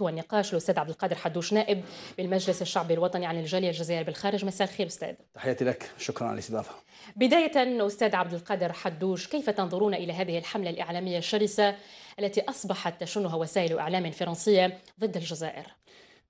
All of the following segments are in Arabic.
والنقاش الاستاذ عبد القادر حدوش نائب بالمجلس الشعبي الوطني عن الجاليه الجزائريه بالخارج مساء الخير استاذ تحياتي لك شكرا على الاستضافه بدايه استاذ عبد القادر حدوش كيف تنظرون الى هذه الحمله الاعلاميه الشرسه التي اصبحت تشنها وسائل اعلام فرنسيه ضد الجزائر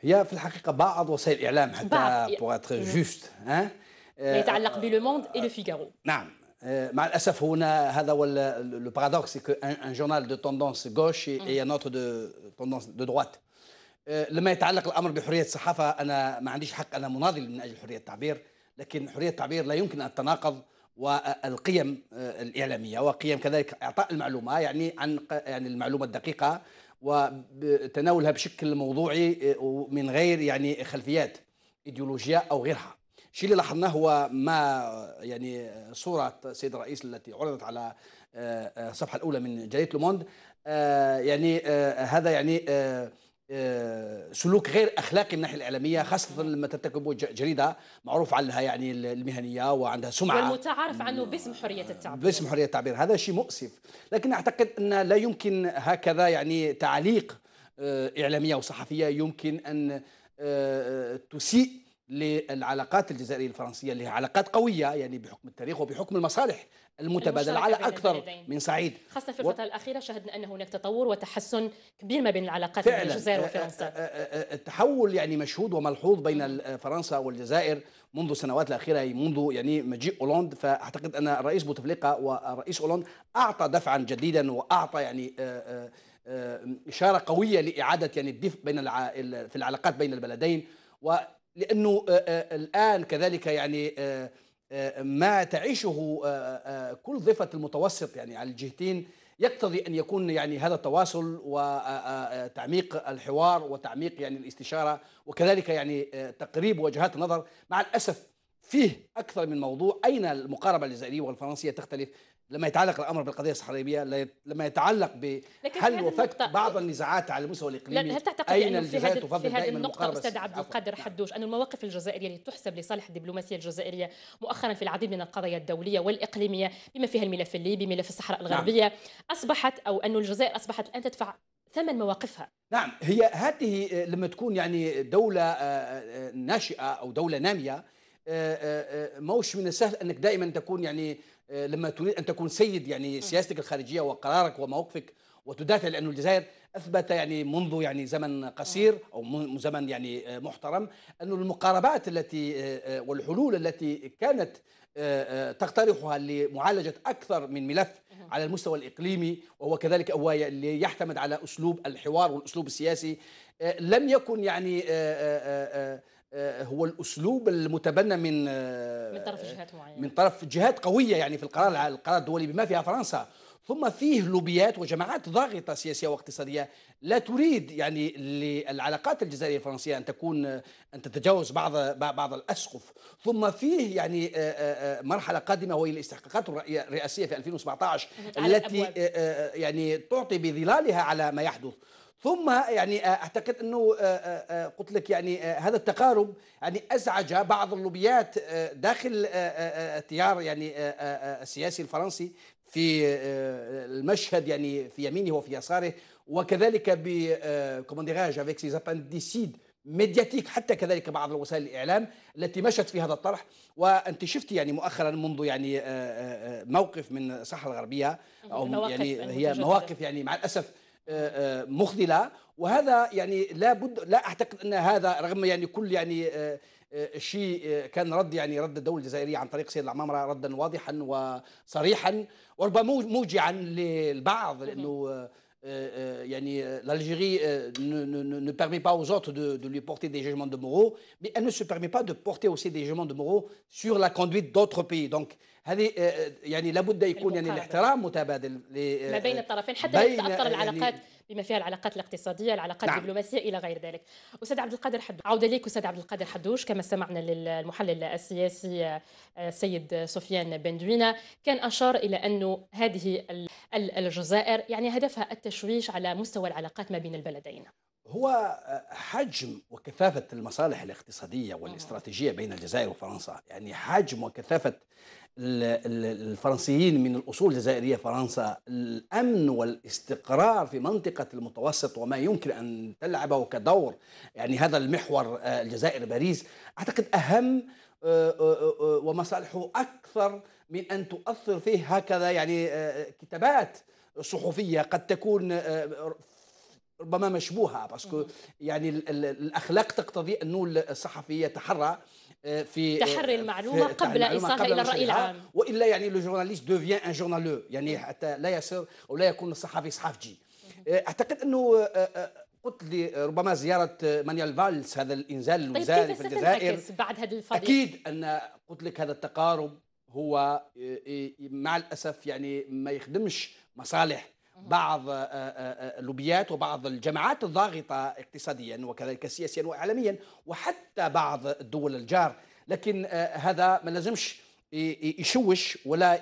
هي في الحقيقه بعض وسائل الاعلام حتى بعض... بوغ جوست ها آه، يتعلق بلو موند اي لو آه، فيغارو نعم آه، مع الاسف هنا هذا هو لو بارادوكس ان جورنال دو توندونس غوش اي ان اوتر دو توندونس دو دروات آه، لما يتعلق الامر بحريه الصحافه انا ما عنديش حق انا مناضل من اجل حريه التعبير لكن حريه التعبير لا يمكن ان تتناقض والقيم آه، الاعلاميه وقيم كذلك اعطاء المعلومه يعني عن يعني المعلومه الدقيقه وتناولها بشكل موضوعي آه، ومن غير يعني خلفيات ايديولوجيه او غيرها الشيء اللي لاحظناه هو ما يعني صوره السيد الرئيس التي عرضت على الصفحه الاولى من جريده لوموند يعني هذا يعني آه، سلوك غير اخلاقي من الناحيه الاعلاميه خاصه لما ترتكبه جريده معروف عنها يعني المهنيه وعندها سمعه والمتعارف عنه باسم حريه التعبير باسم حريه التعبير هذا شيء مؤسف لكن اعتقد ان لا يمكن هكذا يعني تعليق آه، اعلاميه وصحفيه يمكن ان آه، تسيء للعلاقات الجزائريه الفرنسيه اللي هي علاقات قويه يعني بحكم التاريخ وبحكم المصالح المتبادله على اكثر من صعيد خاصه في الفتره و... الاخيره شهدنا ان هناك تطور وتحسن كبير ما بين العلاقات بين الجزائر أه، وفرنسا أه، أه، التحول يعني مشهود وملحوظ بين فرنسا والجزائر منذ السنوات الاخيره يعني منذ يعني مجيء اولوند فاعتقد ان الرئيس بوتفليقه والرئيس اولوند اعطى دفعا جديدا واعطى يعني اشاره قويه لاعاده يعني الدفء بين الع... في العلاقات بين البلدين و لانه آه، آه، الان كذلك يعني آه، ما تعيشه كل ضفه المتوسط يعني على الجهتين يقتضي ان يكون يعني هذا التواصل وتعميق الحوار وتعميق يعني الاستشاره وكذلك يعني تقريب وجهات النظر مع الاسف فيه اكثر من موضوع اين المقاربه الجزائريه والفرنسيه تختلف لما يتعلق الامر بالقضيه الصحراويه لما يتعلق بحل وفك بعض النزاعات على المستوى الاقليمي هل تعتقد اين الجزائر تفضل في هذه النقطه استاذ عبد القادر حدوش ان المواقف الجزائريه التي تحسب لصالح الدبلوماسيه الجزائريه مؤخرا في العديد من القضايا الدوليه والاقليميه بما فيها الملف الليبي ملف الصحراء نعم. الغربيه نعم. اصبحت او ان الجزائر اصبحت الان تدفع ثمن مواقفها نعم هي هذه آه، لما تكون يعني دوله آه، آه، ناشئه او دوله ناميه موش من السهل انك دائما تكون يعني لما تريد ان تكون سيد يعني سياستك الخارجيه وقرارك وموقفك وتدافع لانه الجزائر اثبت يعني منذ يعني زمن قصير او زمن يعني آه، محترم انه المقاربات التي آه، آه، والحلول التي كانت تقترحها لمعالجه اكثر من ملف على المستوى الاقليمي وهو كذلك هو اللي يعتمد على اسلوب الحوار والاسلوب السياسي لم يكن يعني آه، هو الاسلوب المتبنى من آه، من طرف جهات معينه من طرف جهات قويه يعني في القرار القرار الدولي بما فيها فرنسا ثم فيه لوبيات وجماعات ضاغطه سياسيه واقتصاديه لا تريد يعني للعلاقات الجزائريه الفرنسيه ان تكون ان تتجاوز بعض بعض الاسقف ثم فيه يعني آه، مرحله قادمه وهي الاستحقاقات الرئاسيه في 2017 التي يعني تعطي بظلالها على ما يحدث ثم يعني آه، اعتقد انه آه، آه، قلت لك يعني هذا التقارب يعني ازعج بعض اللوبيات داخل التيار يعني السياسي الفرنسي في المشهد يعني في يمينه وفي يساره وكذلك ب كومونديراج افيك سي زابانديسيد ميدياتيك حتى كذلك بعض وسائل الاعلام التي مشت في هذا الطرح وانت شفت يعني مؤخرا منذ يعني موقف من الصحراء الغربيه او يعني هي مواقف يعني مع الاسف مخذله وهذا يعني لا بد لا اعتقد ان هذا رغم يعني كل يعني شيء كان رد يعني رد الدوله الجزائريه عن طريق سيد العمامره ردا واضحا وصريحا وربما موجعا للبعض لانه يعني l'Algérie ne, permet pas aux autres de, de, lui porter des jugements de moraux, mais elle ne se permet pas de porter aussi des jugements de moraux sur la conduite d'autres pays. Donc, هذه آه، آه، يعني لابد يكون يعني الاحترام متبادل آه، ما بين الطرفين حتى لا تتاثر يعني العلاقات يعني بما فيها العلاقات الاقتصاديه، العلاقات نعم. الدبلوماسيه الى غير ذلك. استاذ عبد القادر حدوش عوده ليك استاذ عبد القادر حدوش كما استمعنا للمحلل السياسي السيد سفيان بندوينا كان اشار الى انه هذه الجزائر يعني هدفها التشويش على مستوى العلاقات ما بين البلدين. هو حجم وكثافة المصالح الاقتصادية والاستراتيجية بين الجزائر وفرنسا يعني حجم وكثافة الفرنسيين من الأصول الجزائرية فرنسا الأمن والاستقرار في منطقة المتوسط وما يمكن أن تلعبه كدور يعني هذا المحور آه، الجزائر باريس أعتقد أهم آه، آه، ومصالحه أكثر من أن تؤثر فيه هكذا يعني كتابات صحفية قد تكون ربما مشبوهة باسكو يعني الأخلاق تقتضي أنه الصحفي يتحرى آه، في آه، تحري المعلومه في قبل ايصالها الى الراي العام والا يعني لو جورناليست دوفيان ان جورنالو يعني حتى لا يصير او لا يكون الصحفي صحفجي آه، اعتقد انه قلت لي ربما زياره مانيال فالس هذا الانزال طيب، الوزاري طيب في الجزائر بعد هذا الفريق اكيد ان قلت لك هذا التقارب هو مع الاسف يعني ما يخدمش مصالح بعض اللوبيات آه، آه، آه، وبعض الجماعات الضاغطة اقتصاديا وكذلك سياسيا وإعلاميا وحتى بعض الدول الجار لكن هذا ما لازمش يشوش ولا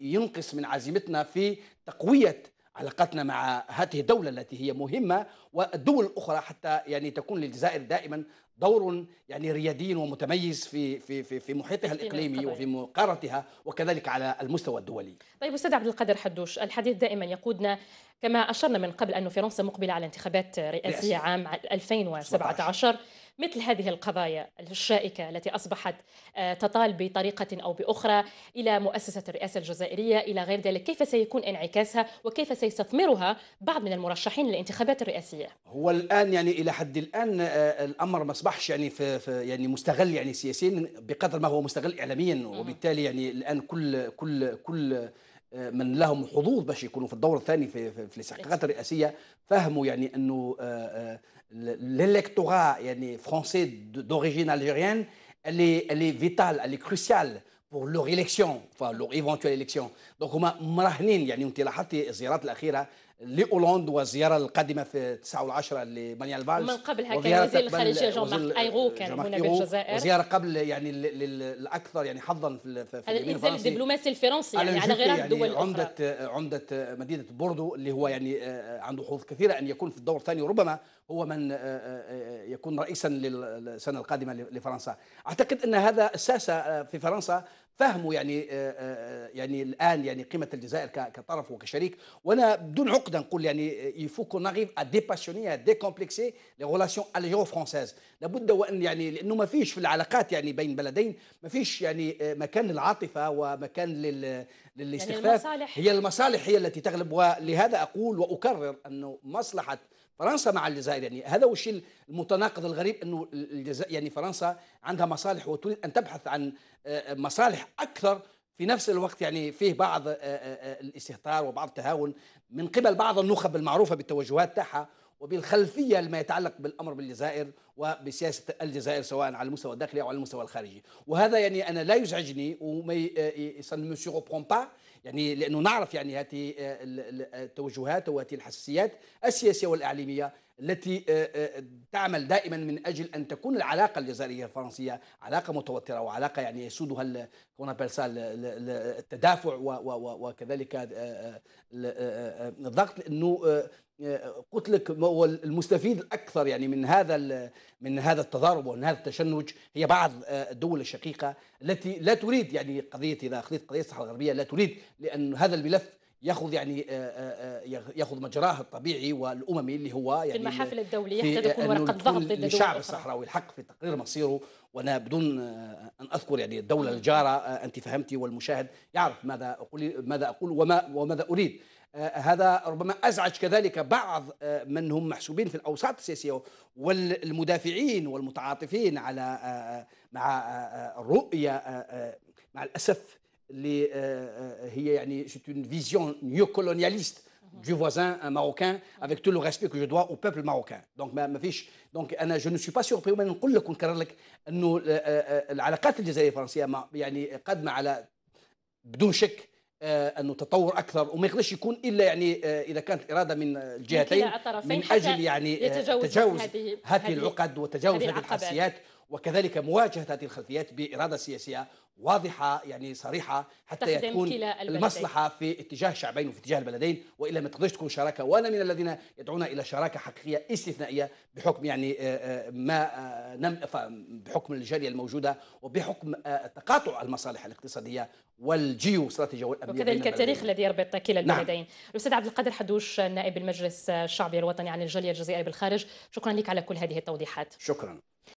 ينقص من عزيمتنا في تقوية علاقتنا مع هذه الدولة التي هي مهمة والدول الأخرى حتى يعني تكون للجزائر دائما دور يعني ريادي ومتميز في في في, في محيطها الاقليمي وفي مقارنتها وكذلك على المستوى الدولي. طيب استاذ عبد القادر حدوش، الحديث دائما يقودنا كما اشرنا من قبل انه فرنسا مقبله على انتخابات رئاسيه عام 2017 مثل هذه القضايا الشائكة التي أصبحت آه، تطال بطريقة أو بأخرى إلى مؤسسة الرئاسة الجزائرية إلى غير ذلك كيف سيكون انعكاسها وكيف سيستثمرها بعض من المرشحين للانتخابات الرئاسية هو الآن يعني إلى حد الآن آه، الأمر ما أصبحش يعني في يعني مستغل يعني سياسيا بقدر ما هو مستغل إعلاميا وبالتالي يعني الآن كل كل كل من لهم حظوظ باش يكونوا في الدور الثاني في, في الاستحقاقات الرئاسيه فهموا يعني انه آه، آه، ليليكتورا يعني فرونسي دوريجين الجيريان اللي اللي فيتال اللي كروسيال pour leur élection, enfin leur éventuelle élection. دونك هما مراهنين يعني انت لاحظتي الزيارات الاخيره لاولوند والزياره القادمه في 9 و10 لمانيال فالش من قبلها كان وزير الخارجيه جون مارك ايغو كان هنا بالجزائر وزياره قبل يعني الاكثر يعني حظا في في الانزال الدبلوماسي الفرنسي يعني على غير يعني الدول عمدة عمدة مدينه بوردو اللي هو يعني آه، آه، عنده حظوظ كثيره ان يكون في الدور الثاني وربما هو من آه، يكون رئيسا للسنه القادمه لفرنسا اعتقد ان هذا الساسه في فرنسا فهموا يعني آه، آه، آه، يعني الان يعني قيمه الجزائر كطرف وكشريك وانا بدون عقده نقول يعني يفو نغيف ا ديباسيوني ا ديكومبلكسي لي غولاسيون الجيرو فرونسيز لابد وان يعني لانه ما فيش في العلاقات يعني بين بلدين ما فيش يعني مكان للعاطفه ومكان لل يعني للاستخفاف يعني المصالح هي المصالح هي التي تغلب ولهذا اقول واكرر انه مصلحه فرنسا مع الجزائر يعني هذا هو الشيء المتناقض الغريب انه الجزائر يعني فرنسا عندها مصالح وتريد ان تبحث عن آه، مصالح اكثر في نفس الوقت يعني فيه بعض آه، آه، الاستهتار وبعض التهاون من قبل بعض النخب المعروفه بالتوجهات تاعها وبالخلفيه لما يتعلق بالامر بالجزائر وبسياسه الجزائر سواء على المستوى الداخلي او على المستوى الخارجي وهذا يعني انا لا يزعجني وما سان با يعني لأنه نعرف يعني هذه آه، التوجهات وهذه الحساسيات السياسية والإعلامية التي آه، آه، تعمل دائما من اجل ان تكون العلاقه الجزائريه الفرنسيه علاقه متوتره وعلاقه يعني يسودها التدافع وكذلك الضغط لانه آه، قلت لك المستفيد الاكثر يعني من هذا من هذا التضارب ومن هذا التشنج هي بعض الدول الشقيقه التي لا تريد يعني قضيه اذا اخذت قضيه الصحراء الغربيه لا تريد لان هذا الملف ياخذ يعني آه، آه، آه، ياخذ مجراه الطبيعي والاممي اللي هو يعني في المحافل الدوليه حتى تكون ورقه ضغط ضد للشعب الصحراوي الحق في تقرير مصيره وانا بدون ان اذكر يعني الدوله الجاره انت فهمتي والمشاهد يعرف ماذا اقول ماذا اقول وما وماذا اريد هذا ربما ازعج كذلك بعض من هم محسوبين في الاوساط السياسيه والمدافعين والمتعاطفين على مع الرؤيه مع الاسف اللي هي يعني c'est فيزيون نيو كولونياليست du voisin un marocain avec tout le respect que je dois au peuple marocain دونك ما, فيش دونك انا جو نو سو با سوربري نقول لك ونكرر لك انه العلاقات الجزائريه الفرنسيه يعني قادمه على بدون شك انه تطور اكثر وما يقدرش يكون الا يعني اذا كانت الاراده من الجهتين من اجل يعني تجاوز هذه هذه العقد وتجاوز هذه الحساسيات وكذلك مواجهه هذه الخلفيات باراده سياسيه واضحه يعني صريحه حتى يكون المصلحه في اتجاه شعبين وفي اتجاه البلدين والا ما تقدرش تكون شراكه وانا من الذين يدعون الى شراكه حقيقيه استثنائيه بحكم يعني آه، آه، ما آه، نم بحكم الجاليه الموجوده وبحكم تقاطع المصالح الاقتصاديه والجيو استراتيجيه والامنيه وكذلك التاريخ الذي يربط كلا نعم. البلدين نعم. الاستاذ عبد القادر حدوش نائب المجلس الشعبي الوطني عن الجاليه الجزائريه بالخارج شكرا لك على كل هذه التوضيحات شكرا